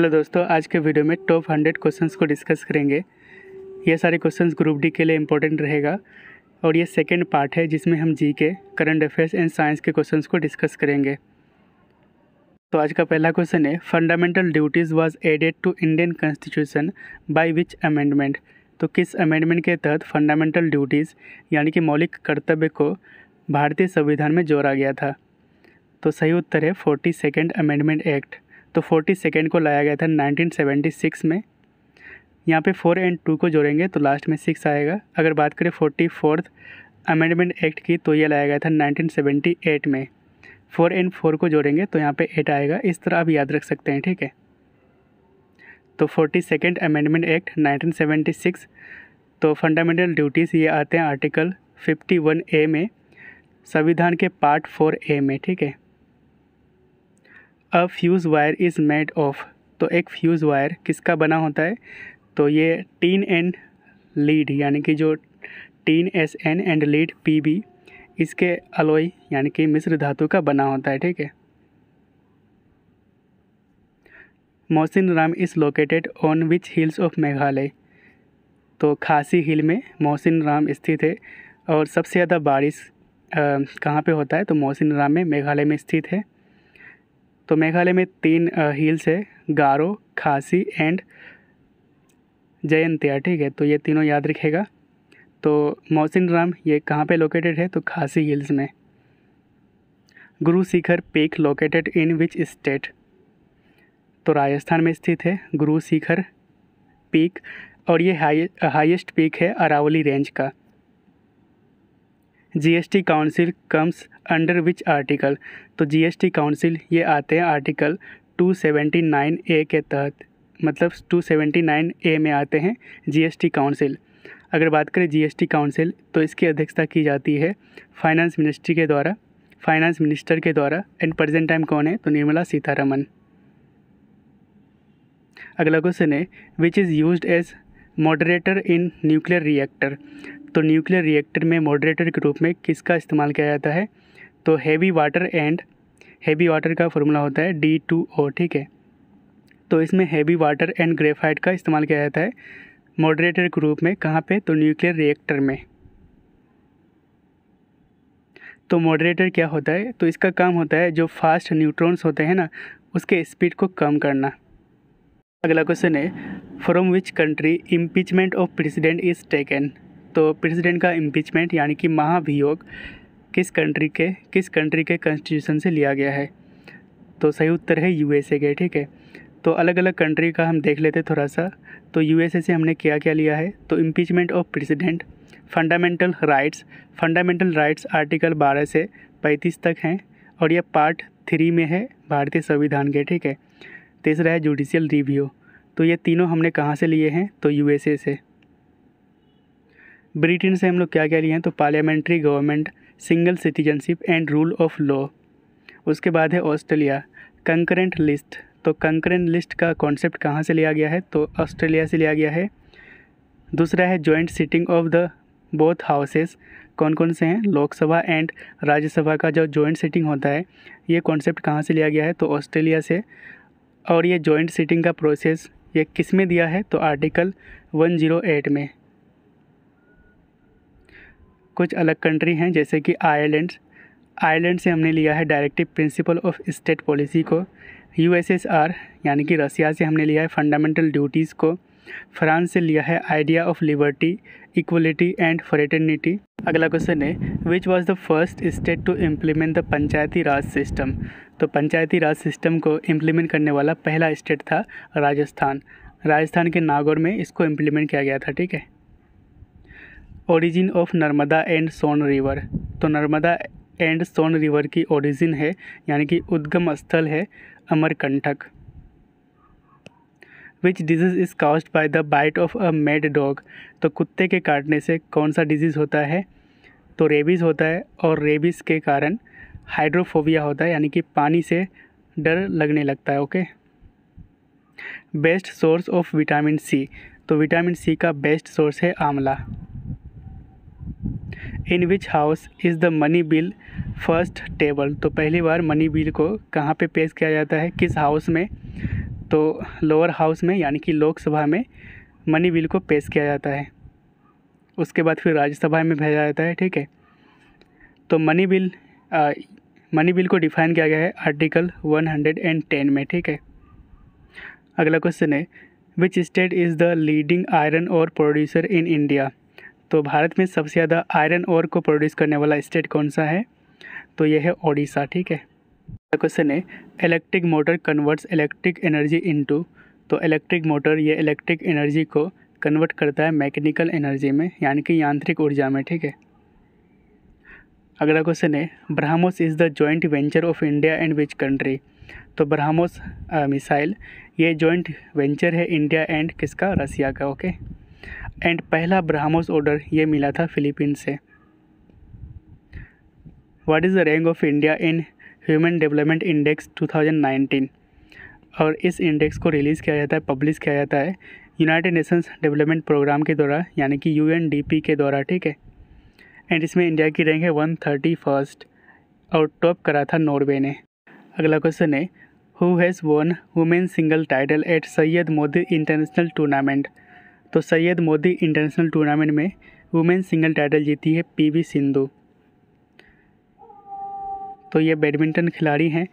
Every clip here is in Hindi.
हेलो दोस्तों आज के वीडियो में टॉप हंड्रेड क्वेश्चंस को डिस्कस करेंगे ये सारे क्वेश्चंस ग्रुप डी के लिए इंपॉर्टेंट रहेगा और ये सेकेंड पार्ट है जिसमें हम G K current affairs and science के क्वेश्चंस को डिस्कस करेंगे तो आज का पहला क्वेश्चन है fundamental duties was added to Indian constitution by which amendment तो किस अमेंडमेंट के तहत फंडामेंटल ड्यूटीज़ यानी कि मौलिक कर्तव्य को भारतीय संविधान में जोड़ा गया था तो सही उत्तर है फोर्टी सेकेंड अमेंडमेंट एक्ट तो फोर्टी सेकेंड को लाया गया था नाइनटीन सेवेंटी सिक्स में यहाँ पे फोर एंड टू को जोड़ेंगे तो लास्ट में सिक्स आएगा अगर बात करें फोर्टी फोर्थ अमेंडमेंट एक्ट की तो ये लाया गया था नाइनटीन सेवेंटी एट में फोर एंड फोर को जोड़ेंगे तो यहाँ पे एट आएगा इस तरह आप याद रख सकते हैं ठीक है तो forty second amendment act nineteen seventy six तो फंडामेंटल ड्यूटीज़ ये आते हैं आर्टिकल फिफ्टी वन ए में संविधान के पार्ट फोर ए में ठीक है a fuse wire is made of तो एक फ्यूज़ वायर किसका बना होता है तो ये टीन एंड लीड यानी कि जो tin S N and lead P B इसके अलोई यानी कि मिश्र धातु का बना होता है ठीक है Mawsynram is located on which hills of Meghalaya तो खासी हिल में मोहसिन राम स्थित है और सबसे ज़्यादा बारिश कहाँ पे होता है तो मोहसिन राम में मेघालय में स्थित है तो मेघालय में तीन हिल्स है गारो खासी एंड जयंतिया ठीक है तो ये तीनों याद रखेगा तो मौसिन राम ये कहाँ पे लोकेटेड है तो खासी हिल्स में Guru Shikhar peak located in which state तो राजस्थान में स्थित है गुरु शिखर पीक और ये हाई हाईएस्ट पीक है अरावली रेंज का GST council comes under which article तो जीएसटी काउंसिल ये आते हैं आर्टिकल 279 ए के तहत मतलब 279 ए में आते हैं जीएसटी काउंसिल अगर बात करें जीएसटी काउंसिल तो इसकी अध्यक्षता की जाती है फाइनेंस मिनिस्ट्री के द्वारा फाइनेंस मिनिस्टर के द्वारा एंड प्रेजेंट टाइम कौन है तो निर्मला सीतारमन अगला क्वेश्चन है which is use as moderator in nuclear reactor तो न्यूक्लियर रिएक्टर में मॉडरेटर के रूप में किसका इस्तेमाल किया जाता है तो heavy water and heavy water का फॉर्मूला होता है डी टू ओ ठीक है तो इसमें हैवी वाटर एंड ग्रेफाइट का इस्तेमाल किया जाता है मॉडरेटर के रूप में कहाँ पे तो न्यूक्लियर रिएक्टर में तो मॉडरेटर क्या होता है तो इसका काम होता है जो फास्ट न्यूट्रॉन्स होते हैं ना उसके स्पीड को कम करना अगला क्वेश्चन है from which country impeachment of president is taken तो प्रेसिडेंट का इम्पीचमेंट यानी कि महाभियोग किस कंट्री के किस कंट्री के कॉन्स्टिट्यूशन से लिया गया है तो सही उत्तर है यूएसए के ठीक है तो अलग अलग कंट्री का हम देख लेते थोड़ा सा तो यूएसए से हमने क्या क्या लिया है तो impeachment of president fundamental rights fundamental rights article 12 से 35 तक हैं और यह पार्ट थ्री में है भारतीय संविधान के ठीक है तीसरा है जुडिशियल रिव्यू तो ये तीनों हमने कहाँ से लिए हैं तो यूएसए से ब्रिटेन से हम लोग क्या क्या लिए हैं तो parliamentary government single citizenship and rule of law उसके बाद है ऑस्ट्रेलिया कंकरेंट लिस्ट तो कंकरेंट लिस्ट का कॉन्सेप्ट कहाँ से लिया गया है तो ऑस्ट्रेलिया से लिया गया है दूसरा है joint sitting of the both houses कौन कौन से हैं लोकसभा एंड राज्यसभा का जो जॉइंट सिटिंग होता है ये कॉन्सेप्ट कहाँ से लिया गया है तो ऑस्ट्रेलिया से और ये जॉइंट सिटिंग का प्रोसेस ये किस में दिया है तो आर्टिकल 108 में कुछ अलग कंट्री हैं जैसे कि आयरलैंड आयरलैंड से हमने लिया है directive principle of state policy को यूएसएसआर यानी कि रसिया से हमने लिया है फंडामेंटल ड्यूटीज़ को फ्रांस से लिया है idea of liberty equality and fraternity अगला क्वेश्चन है which was the first state to implement the panchayati raj system तो पंचायती राज सिस्टम को इम्प्लीमेंट करने वाला पहला स्टेट था राजस्थान राजस्थान के नागौर में इसको इम्प्लीमेंट किया गया था ठीक है origin of Narmada and Son river तो नर्मदा एंड सोन रिवर की ओरिजिन है यानी कि उद्गम स्थल है Amarkantak which disease is caused by the bite of a mad dog तो कुत्ते के काटने से कौन सा डिजीज़ होता है तो रेबीज़ होता है और रेबीज़ के कारण हाइड्रोफोबिया होता है यानी कि पानी से डर लगने लगता है okay best source of vitamin C तो विटामिन सी का बेस्ट सोर्स है आंवला in which house is the money bill first table तो पहली बार मनी बिल को कहाँ पे पेश किया जाता है किस हाउस में तो लोअर हाउस में यानी कि लोकसभा में मनी बिल को पेश किया जाता है उसके बाद फिर राज्यसभा में भेजा जाता है ठीक है तो मनी बिल मनी बिल को डिफाइन किया गया है आर्टिकल 110 में ठीक है अगला क्वेश्चन है which state is the leading iron ore producer in India तो भारत में सबसे ज़्यादा आयरन और को प्रोड्यूस करने वाला स्टेट कौन सा है तो यह है ओडिशा ठीक है क्वेश्चन है electric motor converts electric energy into तो इलेक्ट्रिक मोटर यह इलेक्ट्रिक एनर्जी को कन्वर्ट करता है मैकेनिकल एनर्जी में यानी कि यांत्रिक ऊर्जा में ठीक है अगला क्वेश्चन है BrahMos is the joint venture of India and which country तो ब्राह्मोस मिसाइल ये जॉइंट वेंचर है इंडिया एंड किसका रसिया का ओके okay? एंड पहला ब्राह्मोस ऑर्डर ये मिला था फिलीपींस से what is the rank of India in human development index 2019 और इस इंडेक्स को रिलीज़ किया जाता है पब्लिश किया जाता है यूनाइटेड नेशंस डेवलपमेंट प्रोग्राम के द्वारा यानी कि यू के द्वारा ठीक है एंड इसमें इंडिया की रैंक है वन थर्टी फर्स्ट और टॉप करा था नॉर्वे ने अगला क्वेश्चन है who has won women single title at Syed Modi international tournament तो सैयद मोदी इंटरनेशनल टूर्नामेंट में वुमेन सिंगल टाइटल जीती है पीवी सिंधु तो ये बैडमिंटन खिलाड़ी हैं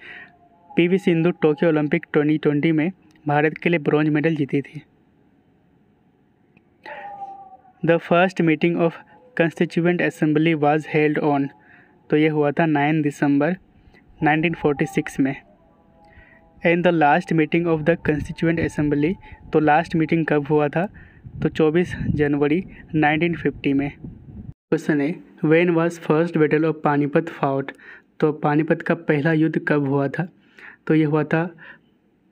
पीवी सिंधु टोक्यो ओलंपिक 2020 में भारत के लिए ब्रॉन्ज मेडल जीती थी the first meeting of constituent assembly was held on तो ये हुआ था 9 दिसंबर 1946 में and the last meeting of the constituent assembly तो लास्ट मीटिंग कब हुआ था तो 24 जनवरी 1950 में क्वेश्चन है when was first battle of Panipat fought तो पानीपत का पहला युद्ध कब हुआ था तो ये हुआ था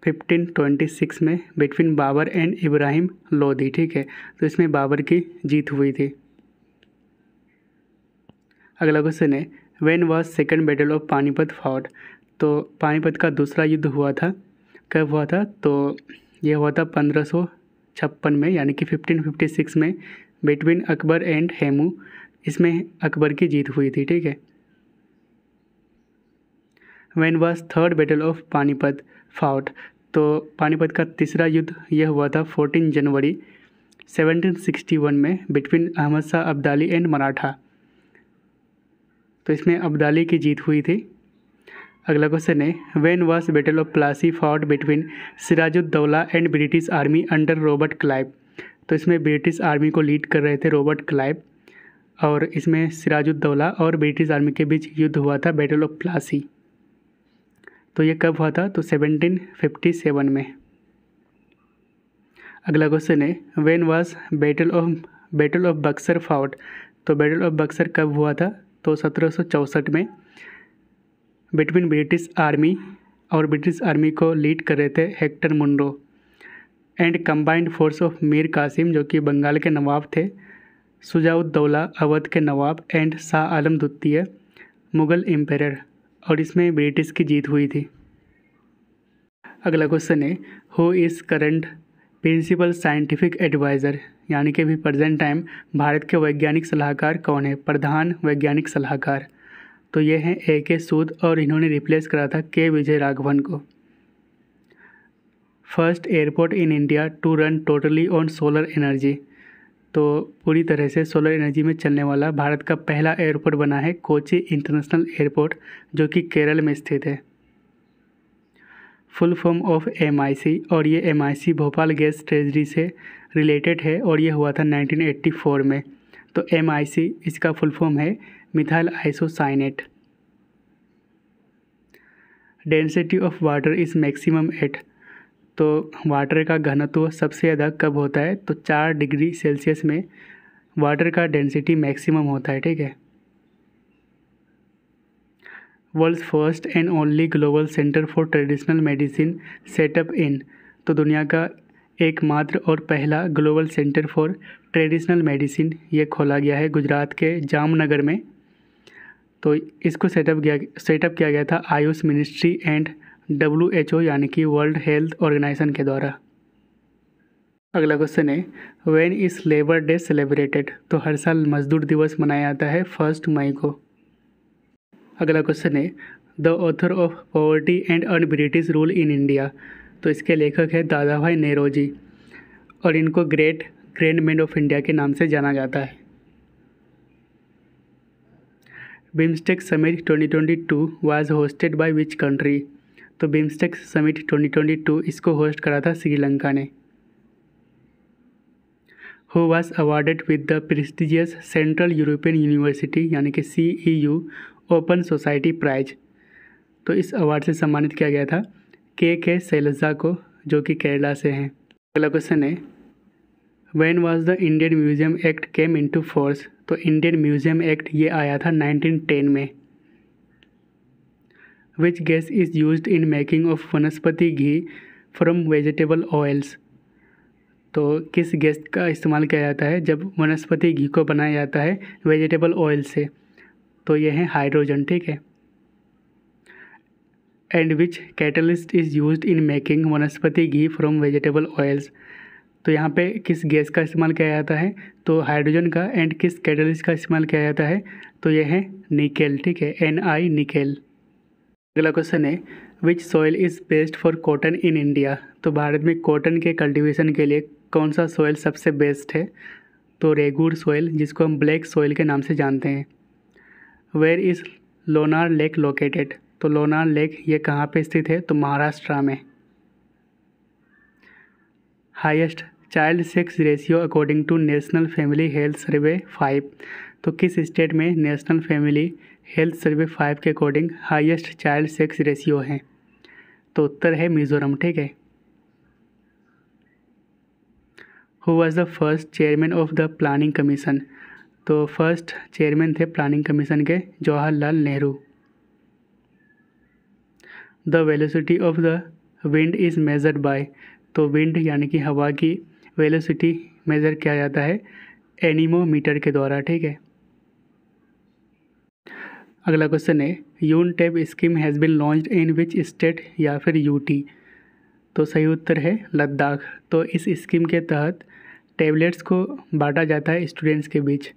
1526 में बिटवीन बाबर एंड इब्राहिम लोधी ठीक है तो इसमें बाबर की जीत हुई थी अगला क्वेश्चन है when was second battle of Panipat fought तो पानीपत का दूसरा युद्ध हुआ था कब हुआ था तो यह हुआ था पंद्रह छप्पन में यानी कि 1556 में बिटवीन अकबर एंड हेमू इसमें अकबर की जीत हुई थी ठीक है when was third battle of Panipat fought तो पानीपत का तीसरा युद्ध यह हुआ था 14 जनवरी 1761 में बिटवीन अहमद शाह अब्दाली एंड मराठा तो इसमें अब्दाली की जीत हुई थी अगला क्वेश्चन है when was battle of Plassey fought between Sirajuddaulah and British army under Robert Clive तो इसमें ब्रिटिश आर्मी को लीड कर रहे थे रॉबर्ट क्लाइव और इसमें सिराजुद्दौला और ब्रिटिश आर्मी के बीच युद्ध हुआ था बैटल ऑफ प्लासी तो ये कब हुआ था तो 1757 में अगला क्वेश्चन है when was battle of battle of Buxar fought तो बैटल ऑफ बक्सर कब हुआ था तो सत्रह में बिटवीन ब्रिटिश आर्मी और ब्रिटिश आर्मी को लीड कर रहे थे Hector Munro and combined force of Mir Qasim जो कि बंगाल के नवाब थे सुजाउद्दौला अवध के नवाब एंड शाह आलम द्वितीय मुग़ल एम्पायर और इसमें ब्रिटिश की जीत हुई थी अगला क्वेश्चन है who is current principal scientific adviser यानी कि भी प्रेजेंट टाइम भारत के वैज्ञानिक सलाहकार कौन है प्रधान वैज्ञानिक सलाहकार तो ये हैं ए के सूद और इन्होंने रिप्लेस करा था के विजय राघवन को first airport in India to run totally on solar energy तो पूरी तरह से सोलर एनर्जी में चलने वाला भारत का पहला एयरपोर्ट बना है कोची इंटरनेशनल एयरपोर्ट जो कि केरल में स्थित है फुल फॉर्म ऑफ एम और ये एम भोपाल गैस ट्रेजरी से रिलेटेड है और ये हुआ था 1984 में तो एम इसका फुल फॉर्म है methyl isocyanate density of water is maximum at तो वाटर का घनत्व सबसे ज़्यादा कब होता है तो चार डिग्री सेल्सियस में वाटर का डेंसिटी मैक्सिमम होता है ठीक है world first and only global centre for traditional medicine set up in तो दुनिया का एकमात्र और पहला global centre for traditional medicine ये खोला गया है गुजरात के जामनगर में तो इसको सेटअप किया सेटअप किया गया था AYUSH ministry and W H O यानी कि वर्ल्ड हेल्थ ऑर्गेनाइजेशन के द्वारा अगला क्वेश्चन है when is Labour Day celebrated तो हर साल मजदूर दिवस मनाया जाता है फर्स्ट मई को अगला क्वेश्चन है the author of poverty and un British rule in India तो इसके लेखक है दादा भाई नेहरू जी और इनको great grand man of India के नाम से जाना जाता है twenty twenty 2022 was hosted by which country तो बिम्स्टेक समिट 2022 इसको होस्ट करा था श्रीलंका ने who was awarded with the prestigious Central European University यानी कि C E U Open Society Prize तो इस अवार्ड से सम्मानित किया गया था के के सैलजा को जो कि केरला से हैं अगला क्वेश्चन है when was the Indian Museum Act came into force तो इंडियन म्यूज़ियम एक्ट ये आया था 1910 में which gas is use in making of vanaspati ghee from vegetable oils तो किस गैस का इस्तेमाल किया जाता है जब वनस्पति घी को बनाया जाता है वेजिटेबल ऑयल से तो यह है हाइड्रोजन ठीक है and which catalyst is use in making vanaspati ghee from vegetable oils तो यहाँ पे किस गैस का इस्तेमाल किया जाता है तो हाइड्रोजन का एंड किस कैटलिस्ट का इस्तेमाल किया जाता है तो यह है निकेल ठीक है एन आई निकेल अगला क्वेश्चन है which soil is best for cotton in India तो भारत में कॉटन के कल्टिवेशन के लिए कौन सा सॉइल सबसे बेस्ट है तो रेगूर सॉइल जिसको हम ब्लैक सॉइल के नाम से जानते हैं where is Lonar lake located तो लोनार लेक ये कहाँ पे स्थित है तो महाराष्ट्र में highest child sex ratio according to national family health survey five तो किस स्टेट में national family health survey five के according highest child sex ratio है तो उत्तर है मिजोरम ठीक है who was the first chairman of the planning commission तो फर्स्ट चेयरमैन थे प्लानिंग कमीशन के Jawaharlal Nehru the velocity of the wind is measured by तो विंड यानी कि हवा की वेलोसिटी मेज़र किया जाता है एनिमोमीटर के द्वारा ठीक है अगला क्वेश्चन है यून टेब scheme has been launch in which state या फिर यूटी तो सही उत्तर है लद्दाख तो इस स्कीम के तहत टेबलेट्स को बांटा जाता है स्टूडेंट्स के बीच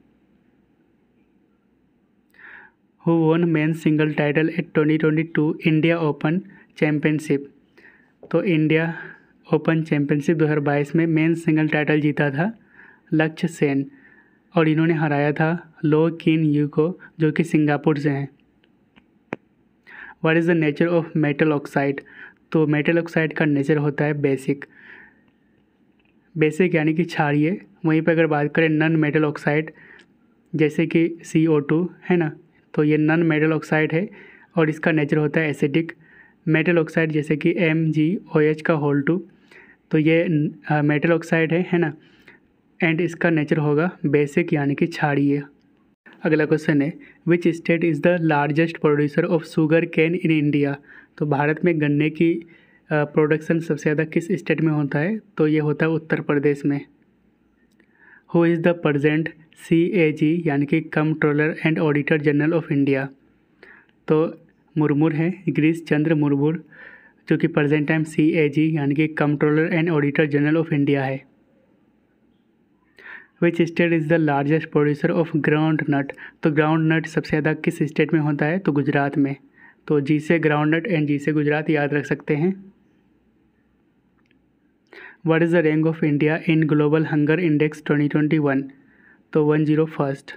who won men single title at 2022 India Open championship तो इंडिया ओपन चैम्पियनशिप 2022 में मेन सिंगल टाइटल जीता था लक्ष्य सेन और इन्होंने हराया था लो किन यू को जो कि सिंगापुर से हैं what is the nature of metal oxide तो मेटल ऑक्साइड का नेचर होता है बेसिक बेसिक यानी कि क्षारिय वहीं पर अगर बात करें नन मेटल ऑक्साइड जैसे कि सी ओ टू है ना तो ये नन मेटल ऑक्साइड है और इसका नेचर होता है एसिडिक मेटल ऑक्साइड जैसे कि एम जी ओ एच का होल टू तो ये मेटल ऑक्साइड है है ना एंड इसका नेचर होगा बेसिक यानी कि छाड़िए अगला क्वेश्चन है which state is the largest producer of sugarcane in India तो भारत में गन्ने की प्रोडक्शन सबसे ज़्यादा किस स्टेट में होता है तो ये होता है उत्तर प्रदेश में who is the present C A G यानी कि controller and auditor general of India तो मुरमुर हैं गिरीश चंद्र मुरमुर जो कि present time C A G यानी कि controller and auditor general of India है which state is the largest producer of groundnut तो ग्राउंड नट सबसे ज़्यादा किस स्टेट में होता है तो गुजरात में तो जी से ग्राउंड नट एंड जी से गुजरात याद रख सकते हैं what is the rank of India in Global Hunger Index twenty twenty one तो वन जीरो फर्स्ट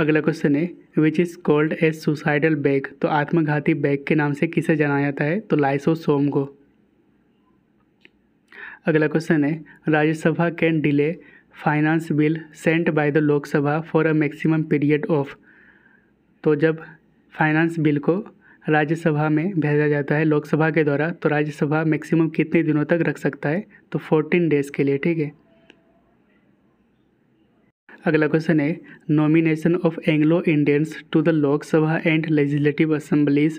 अगला क्वेश्चन है which is called a suicidal bag तो आत्मघाती बैग के नाम से किसे जाना जाता है तो लाइसोसोम को अगला क्वेश्चन है Rajya Sabha can delay finance bill sent by the Lok Sabha for a maximum period of तो जब फाइनेंस बिल को राज्यसभा में भेजा जाता है लोकसभा के द्वारा तो राज्यसभा मैक्सिमम कितने दिनों तक रख सकता है तो फोर्टीन डेज़ के लिए ठीक है अगला क्वेश्चन है nomination of Anglo Indians to the Lok Sabha and legislative assemblies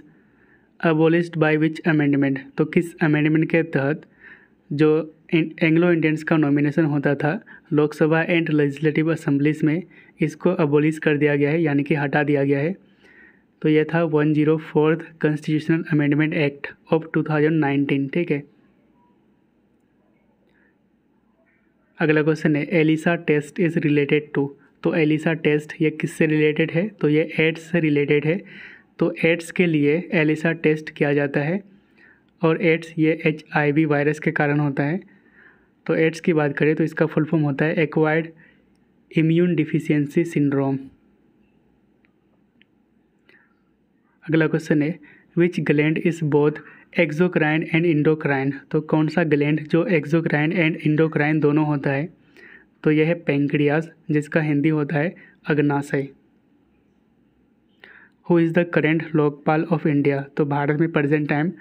abolished by which amendment तो किस अमेंडमेंट के तहत जो एंग्लो इंडियंस का नॉमिनेशन होता था लोकसभा एंड लेजिस्लेटिव असम्बलीज में इसको अबोलिश कर दिया गया है यानी कि हटा दिया गया है तो यह था one zero fourth constitutional amendment act of nineteen ठीक है अगला क्वेश्चन है ELISA test is related to तो एलिसा टेस्ट ये किससे रिलेटेड है तो ये एड्स से रिलेटेड है तो एड्स के लिए एलिसा टेस्ट किया जाता है और एड्स ये एच आई वी वायरस के कारण होता है तो एड्स की बात करें तो इसका फुल फॉर्म होता है एक्वायर्ड इम्यून डिफिशियंसी सिंड्रोम अगला क्वेश्चन है which gland is both exocrine and endocrine तो कौन सा ग्लैंड जो एक्जोक्राइन एंड इंडोक्राइन दोनों होता है तो यह है पेंक्रियाज जिसका हिंदी होता है अग्नाशय who is the current Lokpal of India तो भारत में प्रेजेंट टाइम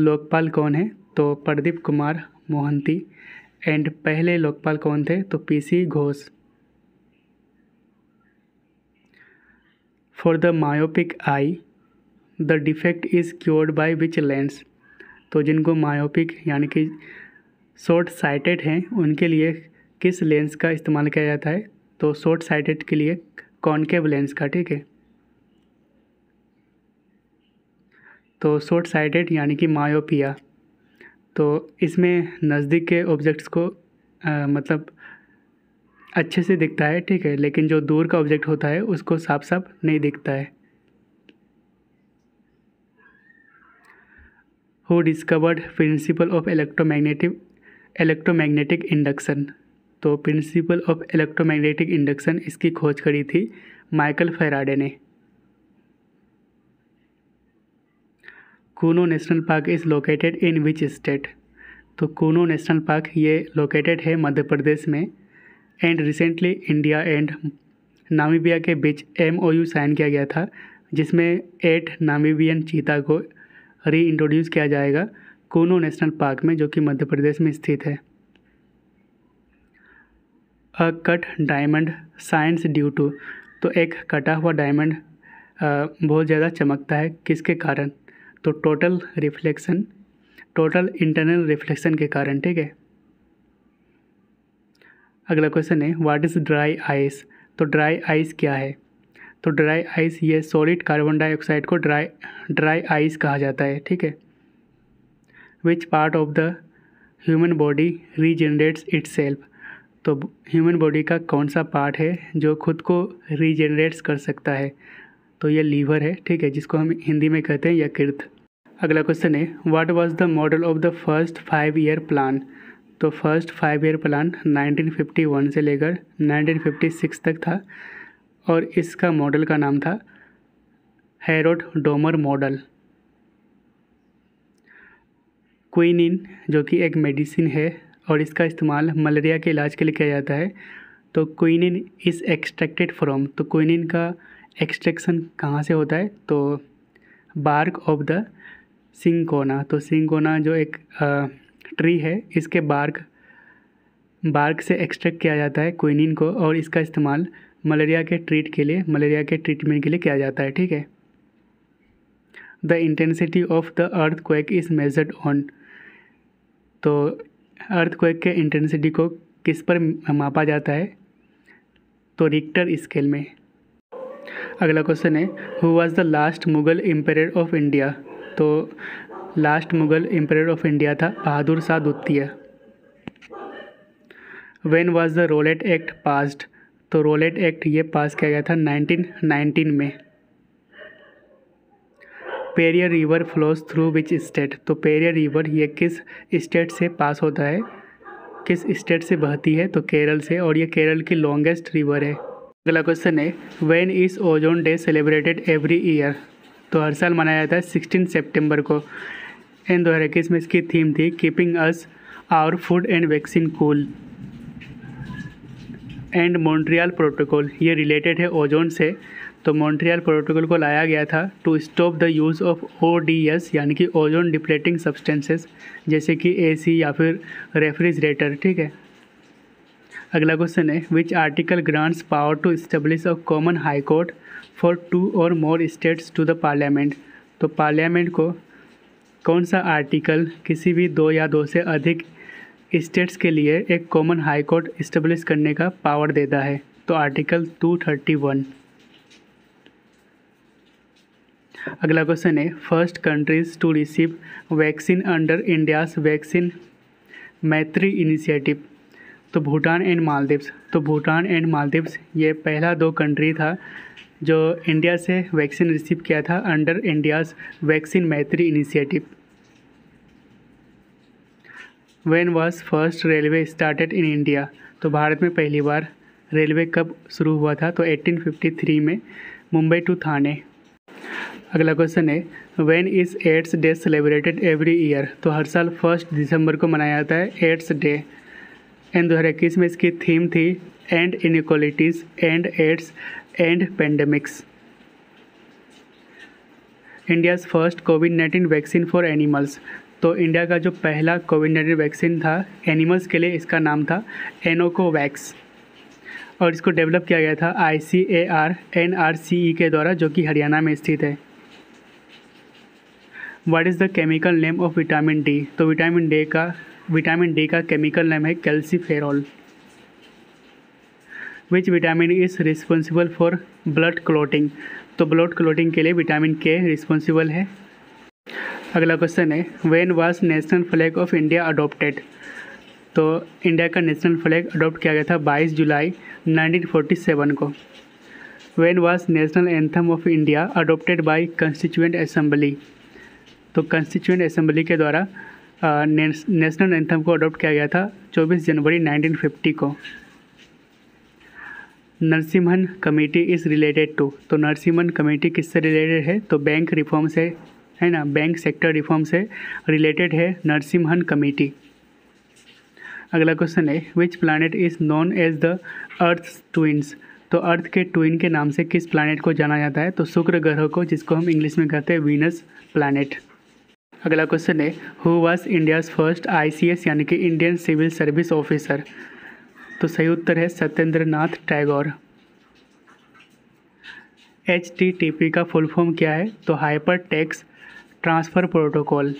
लोकपाल कौन है तो प्रदीप कुमार मोहंती एंड पहले लोकपाल कौन थे तो PC Ghosh for the myopic eye the defect is cured by which lens तो जिनको मायोपिक यानी कि शॉर्ट साइटेड हैं उनके लिए किस लेंस का इस्तेमाल किया जाता है तो शॉर्ट साइटेड के लिए कॉनकेव लेंस का ठीक है तो शॉर्ट साइटेड यानी कि मायोपिया तो इसमें नज़दीक के ऑब्जेक्ट्स को आ, मतलब अच्छे से दिखता है ठीक है लेकिन जो दूर का ऑब्जेक्ट होता है उसको साफ साफ नहीं दिखता है who discovered principle of electromagnetic electromagnetic induction तो प्रिंसिपल ऑफ इलेक्ट्रोमैग्नेटिक इंडक्शन इसकी खोज करी थी माइकल फेराडे ने Kuno national park is located in which state तो कूनो नेशनल पार्क ये लोकेटेड है मध्य प्रदेश में and recently India and Namibia के बीच एम साइन किया गया था जिसमें एट नामीबियन चीता को री इंट्रोड्यूस किया जाएगा कोनो नेशनल पार्क में जो कि मध्य प्रदेश में स्थित है a cut diamond shines due to तो एक कटा हुआ डायमंड बहुत ज़्यादा चमकता है किसके कारण तो total reflection total internal reflection के कारण ठीक है अगला क्वेश्चन है व्हाट इज़ ड्राई आइस तो ड्राई आइस क्या है तो ड्राई आइस ये सॉलिड कार्बन डाइऑक्साइड को ड्राई ड्राई आइस कहा जाता है ठीक है which part of the human body regenerates itself तो ह्यूमन बॉडी का कौन सा पार्ट है जो खुद को रीजनरेट्स कर सकता है तो ये लीवर है ठीक है जिसको हम हिंदी में कहते हैं यकृत अगला क्वेश्चन है what was the model of the first five year plan तो फर्स्ट फाइव ईयर प्लान 1951 से लेकर 1956 तक था और इसका मॉडल का नाम था हेरोड डोमर मॉडल क्विनिन जो कि एक मेडिसिन है और इसका इस्तेमाल मलेरिया के इलाज के लिए किया जाता है तो क्विनिन इज़ एक्सट्रैक्टेड फ्रॉम तो क्विनिन का एक्सट्रैक्शन कहाँ से होता है तो बार्क ऑफ द सिंकोना तो सिंकोना जो एक आ, ट्री है इसके बार्क बार्क से एक्सट्रैक्ट किया जाता है क्विनिन को और इसका इस्तेमाल मलेरिया के ट्रीट के लिए मलेरिया के ट्रीटमेंट के लिए किया जाता है ठीक है the intensity of the earthquake is measured on तो अर्थ क्वेक के इंटेंसिटी को किस पर मापा जाता है तो रिक्टर स्केल में अगला क्वेश्चन है who was the last Mughal empire of India तो last Mughal empire of India था बहादुर शाह द्वितीय when was the Rowlatt act passed तो रोलेट एक्ट ये पास किया गया था 1919 में Periyar river flows through which state तो पेरियर रिवर ये किस स्टेट से पास होता है किस स्टेट से बहती है तो केरल से और ये केरल की लॉन्गेस्ट रिवर है अगला क्वेश्चन है when is ozone day celebrated every year तो हर साल मनाया जाता है सिक्सटीन सेप्टेम्बर को एंड दो हज़ार इक्कीस में इसकी थीम थी keeping us our food and vaccine cool and Montreal protocol ये रिलेटेड है ओजोन से तो मॉन्ट्रियल प्रोटोकॉल को लाया गया था to stop the use of O यानी कि ओजोन डिप्लेटिंग सब्सटेंसेस जैसे कि ए या फिर रेफ्रिजरेटर ठीक है अगला क्वेश्चन है which article grants power to establish a common high court for two or more states to the parliament तो पार्लियामेंट को कौन सा आर्टिकल किसी भी दो या दो से अधिक स्टेट्स के लिए एक कॉमन हाई कोर्ट इस्टेब्लिश करने का पावर देता है तो आर्टिकल 231 अगला क्वेश्चन है first countries to receive vaccine under India's vaccine Maitri initiative तो भूटान एंड मालदीव्स तो भूटान एंड मालदीव्स ये पहला दो कंट्री था जो इंडिया से वैक्सीन रिसीव किया था under India's vaccine Maitri initiative when was first railway started in India तो भारत में पहली बार रेलवे कब शुरू हुआ था तो 1853 में मुंबई टू थाने अगला क्वेश्चन है when is AIDS day celebrated every year तो हर साल फर्स्ट दिसंबर को मनाया जाता है एड्स डे एंड दो हज़ार इक्कीस में इसकी थीम थी and inequalities and AIDS and pandemics India's first COVID nineteen vaccine for animals तो इंडिया का जो पहला कोविड नाइन्टीन वैक्सीन था एनिमल्स के लिए इसका नाम था एनोकोवैक्स और इसको डेवलप किया गया था I C A R N R C E के द्वारा जो कि हरियाणा में स्थित है what is the chemical name of vitamin D तो विटामिन डी का विटामिन डी का केमिकल नेम है calciferol which vitamin is responsible for blood clotting तो ब्लड क्लोटिंग के लिए विटामिन के रिस्पॉन्सिबल है अगला क्वेश्चन है when was national flag of India adopted तो इंडिया का नेशनल फ्लैग अडोप्ट किया गया था 22 जुलाई 1947 को when was national anthem of India adopted by constituent assembly तो कंस्टिट्यूंट असम्बली के द्वारा नेशनल एंथम को अडोप्ट किया गया था 24 जनवरी 1950 को Narasimhan committee is related to तो नरसिम्हन कमेटी किससे रिलेटेड है तो बैंक रिफॉर्म से है ना बैंक सेक्टर रिफॉर्म से रिलेटेड है नरसिम्हन कमेटी अगला क्वेश्चन है which planet is known as the earth twins तो अर्थ के ट्विन के नाम से किस प्लानट को जाना जाता है तो शुक्र ग्रह को जिसको हम इंग्लिश में कहते हैं वीनस प्लानट अगला क्वेश्चन है who was India's first S यानी कि इंडियन सिविल सर्विस ऑफिसर तो सही उत्तर है Satyendra Nath Tagore H T T P का फुल फॉर्म क्या है तो hyper text transfer protocol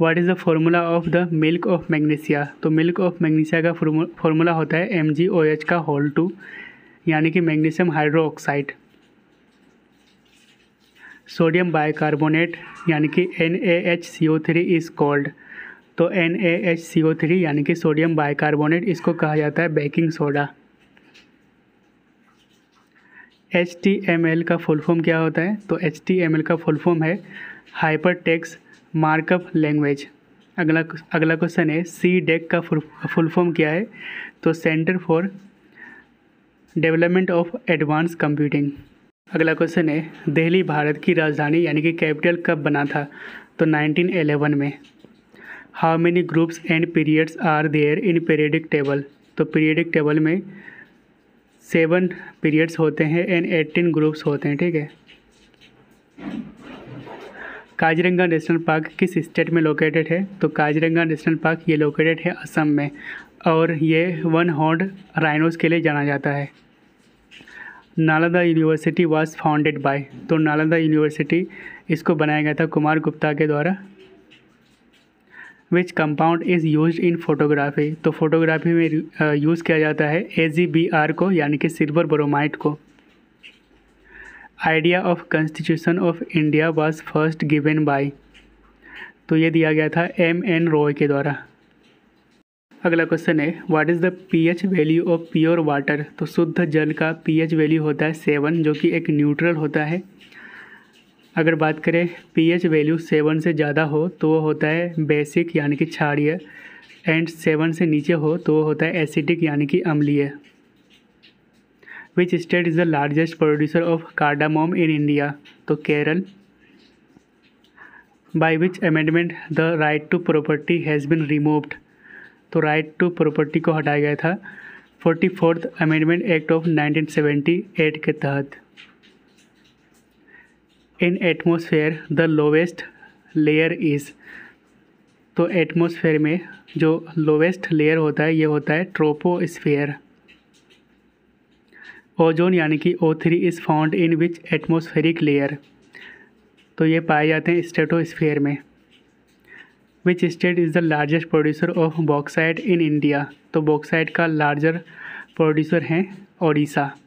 what is the formula of the milk of magnesia तो मिल्क ऑफ मैग्नीशिया का फार्मूला होता है एम जी ओ एच का होल टू यानी कि magnesium hydro oxide sodium bicarbonate यानी कि N A H C O three is called तो N A H C O three यानी कि सोडियम बाइकार्बोनेट इसको कहा जाता है baking soda H T M L का फुल फॉर्म क्या होता है तो एच टी एम एल का फुल फॉर्म है हाइपर टेक्स मार्कअप लैंग्वेज अगला अगला क्वेश्चन है सी डेक e का फुल फॉर्म क्या है तो centre for development of advance computing अगला क्वेश्चन है दिल्ली भारत की राजधानी यानी कि कैपिटल कब बना था तो 1911 में how many groups and periods are there in periodic table तो पीरियडिक टेबल में सेवन पीरियड्स होते हैं एंड एटीन ग्रुप्स होते हैं ठीक है काजरंगा नेशनल पार्क किस स्टेट में लोकेटेड है तो काजरंगा नेशनल पार्क ये लोकेटेड है असम में और ये वन हॉर्ड राइनोस के लिए जाना जाता है Nalanda university was founded by तो नालंदा यूनिवर्सिटी इसको बनाया गया था कुमार गुप्ता के द्वारा which compound is use in photography तो फोटोग्राफी में यूज़ किया जाता है ए को यानी कि सिल्वर ब्रोमाइड को idea of constitution of India was first given by तो ये दिया गया था एम एन रॉय के द्वारा अगला क्वेश्चन है what is the pH value of pure water तो शुद्ध जल का पीएच वैल्यू होता है सेवन जो कि एक न्यूट्रल होता है अगर बात करें पीएच वैल्यू सेवन से ज़्यादा हो तो वो होता है बेसिक यानी कि क्षारीय एंड सेवन से नीचे हो तो वो होता है एसिडिक यानी कि अम्लीय which state is the largest producer of cardamom in India तो Kerala by which amendment the right to property has been removed तो राइट टू प्रॉपर्टी को हटाया गया था forty fourth amendment act of nineteen seventy eight के तहत in atmosphere the lowest layer is तो एटमोसफेयर में जो लोवेस्ट लेयर होता है ये होता है ट्रोपोस्फेयर ओजोन यानी कि O three is found in which atmospheric layer तो ये पाए जाते हैं स्टेटोस्फेयर में which state is the largest producer of bauxite in India तो बॉक्साइड का लार्जर प्रोड्यूसर हैं ओडिशा